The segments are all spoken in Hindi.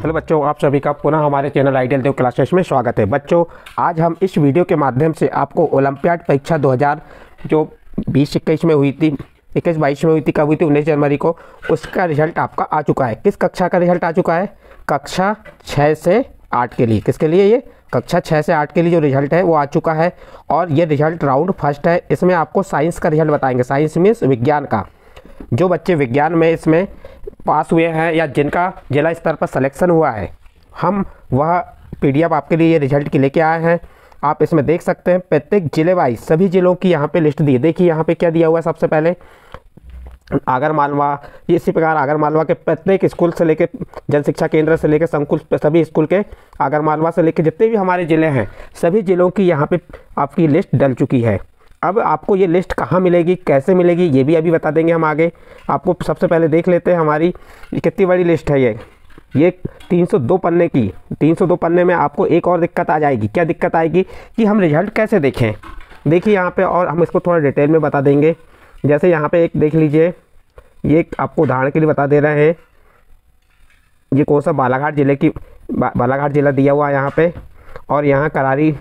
हेलो बच्चों आप सभी का पुनः हमारे चैनल आइडियल देव क्लासेस में स्वागत है बच्चों आज हम इस वीडियो के माध्यम से आपको ओलंपियाड परीक्षा 2000 जो बीस इक्कीस में हुई थी इक्कीस बाईस में हुई थी कब हुई थी उन्नीस जनवरी को उसका रिजल्ट आपका आ चुका है किस कक्षा का रिजल्ट आ चुका है कक्षा छः से आठ के लिए किसके लिए ये कक्षा छः से आठ के लिए जो रिजल्ट है वो आ चुका है और ये रिजल्ट राउंड फर्स्ट है इसमें आपको साइंस का रिजल्ट बताएंगे साइंस मीन्स विज्ञान का जो बच्चे विज्ञान में इसमें पास हुए हैं या जिनका जिला स्तर पर सलेक्शन हुआ है हम वह पी आपके लिए रिजल्ट के लेके आए हैं आप इसमें देख सकते हैं प्रत्येक जिले वाइज सभी ज़िलों की यहाँ पे लिस्ट दी देखिए यहाँ पे क्या दिया हुआ है सबसे पहले आगर मालवा इसी प्रकार आगर मालवा के प्रत्येक स्कूल से लेकर जन शिक्षा केंद्र से लेकर संकुल सभी स्कूल के आगर मालवा से लेकर जितने भी हमारे ज़िले हैं सभी ज़िलों की यहाँ पे आपकी लिस्ट डल चुकी है अब आपको ये लिस्ट कहाँ मिलेगी कैसे मिलेगी ये भी अभी बता देंगे हम आगे आपको सबसे पहले देख लेते हैं हमारी कितनी बड़ी लिस्ट है ये ये 302 पन्ने की 302 पन्ने में आपको एक और दिक्कत आ जाएगी क्या दिक्कत आएगी कि हम रिजल्ट कैसे देखें देखिए यहाँ पे और हम इसको थोड़ा डिटेल में बता देंगे जैसे यहाँ पे एक देख लीजिए ये आपको उदाहरण के लिए बता दे रहे हैं ये कौन सा बालाघाट ज़िले की बा, बालाघाट ज़िला दिया हुआ है यहाँ पर और यहाँ करारी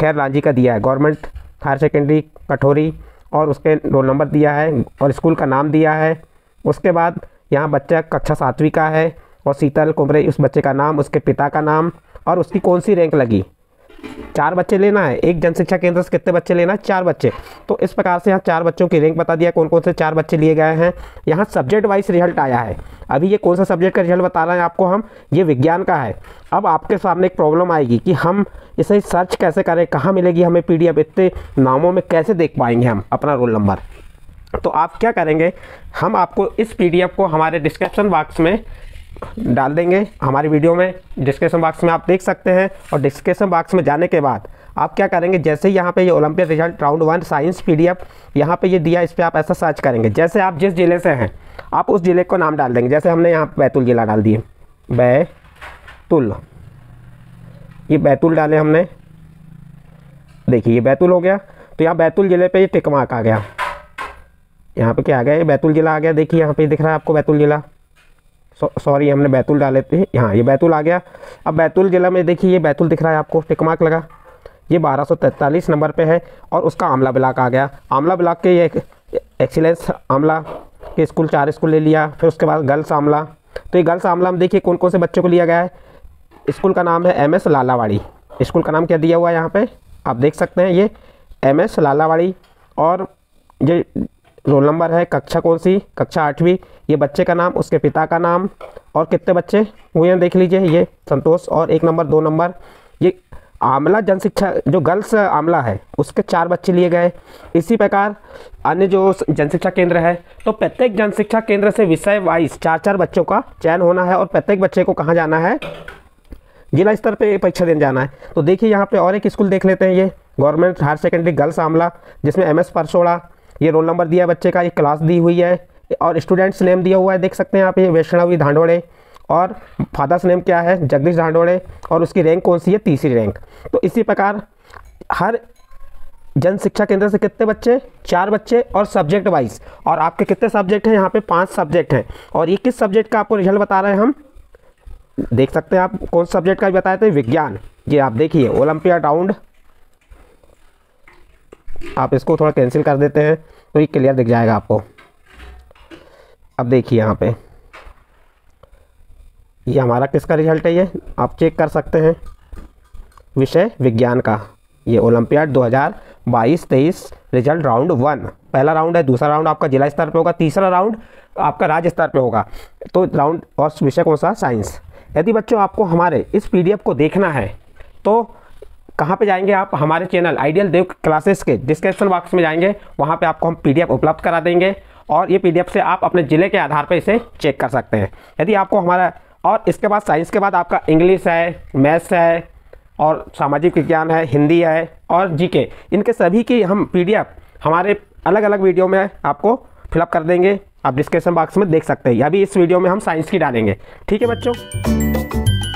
खैर लांजी का दिया है गवर्नमेंट हायर सेकेंडरी कठोरी और उसके रोल नंबर दिया है और स्कूल का नाम दिया है उसके बाद यहाँ बच्चा कक्षा सातवीं का है और शीतल कुमरे उस बच्चे का नाम उसके पिता का नाम और उसकी कौन सी रैंक लगी चार बच्चे लेना है एक जनशिक्षा केंद्र से कितने बच्चे लेना है चार बच्चे तो इस प्रकार से यहाँ चार बच्चों की रैंक बता दिया कौन कौन से चार बच्चे लिए गए हैं यहाँ सब्जेक्ट वाइज रिजल्ट आया है अभी ये कौन सा सब्जेक्ट का रिजल्ट बता रहे हैं आपको हम ये विज्ञान का है अब आपके सामने एक प्रॉब्लम आएगी कि हम इसे सर्च कैसे करें कहाँ मिलेगी हमें पी इतने नामों में कैसे देख पाएंगे हम अपना रोल नंबर तो आप क्या करेंगे हम आपको इस पी को हमारे डिस्क्रिप्शन बॉक्स में डाल देंगे हमारी वीडियो में डिस्क्रिप्शन बॉक्स में आप देख सकते हैं और डिस्क्रिप्शन बॉक्स में जाने के बाद आप क्या करेंगे जैसे ही यहाँ पे ये olympiad result round one science PDF यहाँ पे ये दिया इस पर आप ऐसा सर्च करेंगे जैसे आप जिस ज़िले से हैं आप उस ज़िले को नाम डाल देंगे जैसे हमने यहाँ बैतूल ज़िला डाल दिए बैतुल ये बैतूल डाले हमने देखिए ये बैतूल हो गया तो यहाँ बैतूल ज़िले पर ये टिकमार्क आ गया यहाँ पर क्या आ गया ये बैतूल ज़िला आ गया देखिए यहाँ पर दिख रहा है आपको बैतूल ज़िला सॉरी हमने बैतूल डाले थे यहाँ ये बैतूल आ गया अब बैतूल ज़िला में देखिए ये बैतूल दिख रहा है आपको टिकमार्क लगा ये 1243 नंबर पे है और उसका आमला ब्लाक आ गया आमला ब्लाक के ये एक्सीलेंस आमला के स्कूल चार स्कूल ले लिया फिर उसके बाद गर्ल्स आमला तो ये गर्ल्स आमला में देखिए कौन कौन से बच्चों को लिया गया है स्कूल का नाम है एम एस लालावाड़ी स्कूल का नाम क्या दिया हुआ है यहाँ पर आप देख सकते हैं ये एम एस लालावाड़ी और ये रोल नंबर है कक्षा कौन सी कक्षा आठवीं ये बच्चे का नाम उसके पिता का नाम और कितने बच्चे हुए हैं देख लीजिए ये संतोष और एक नंबर दो नंबर ये आमला जनशिक्षा जो गर्ल्स आमला है उसके चार बच्चे लिए गए इसी प्रकार अन्य जो जनशिक्षा केंद्र है तो प्रत्येक जनशिक्षा केंद्र से विषय वाइज चार चार बच्चों का चयन होना है और प्रत्येक बच्चे को कहाँ जाना है जिला स्तर पे परीक्षा देने जाना है तो देखिए यहाँ पे और एक स्कूल देख लेते हैं ये government higher secondary girls Amla जिसमें एम एस परसोड़ा ये रोल नंबर दिया है बच्चे का ये क्लास दी हुई है और स्टूडेंट्स नेम दिया हुआ है देख सकते हैं आप ये वैष्णवी धांडोड़े और फादर्स नेम क्या है जगदीश धांडोड़े और उसकी रैंक कौन सी है तीसरी रैंक तो इसी प्रकार हर जन शिक्षा केंद्र से कितने बच्चे चार बच्चे और सब्जेक्ट वाइज और आपके कितने सब्जेक्ट हैं यहाँ पे पांच सब्जेक्ट हैं और ये किस सब्जेक्ट का आपको रिजल्ट बता रहे हैं हम देख सकते हैं आप कौन सब्जेक्ट का भी बताए थे विज्ञान ये आप देखिए ओलंपिया राउंड आप इसको थोड़ा कैंसिल कर देते हैं तो ये क्लियर दिख जाएगा आपको अब देखिए यहाँ पे ये हमारा किसका रिजल्ट है ये आप चेक कर सकते हैं विषय विज्ञान का ये ओलंपियाड 2022-23 रिजल्ट राउंड वन पहला राउंड है दूसरा राउंड आपका जिला स्तर पे होगा तीसरा राउंड आपका राज्य स्तर पे होगा तो राउंड और विषय कौन सा साइंस यदि बच्चों आपको हमारे इस पीडीएफ को देखना है तो कहाँ पे जाएंगे आप हमारे चैनल आइडियल देव क्लासेस के डिस्क्रिप्शन बॉक्स में जाएंगे वहाँ पे आपको हम पीडीएफ उपलब्ध करा देंगे और ये पीडीएफ से आप अपने ज़िले के आधार पर इसे चेक कर सकते हैं यदि आपको हमारा और इसके बाद साइंस के बाद आपका इंग्लिश है मैथ्स है और सामाजिक विज्ञान है हिंदी है और जी इनके सभी की हम पी हमारे अलग अलग वीडियो में आपको फिलअप कर देंगे आप डिस्क्रिप्शन बॉक्स में देख सकते हैं अभी इस वीडियो में हम साइंस की डालेंगे ठीक है बच्चों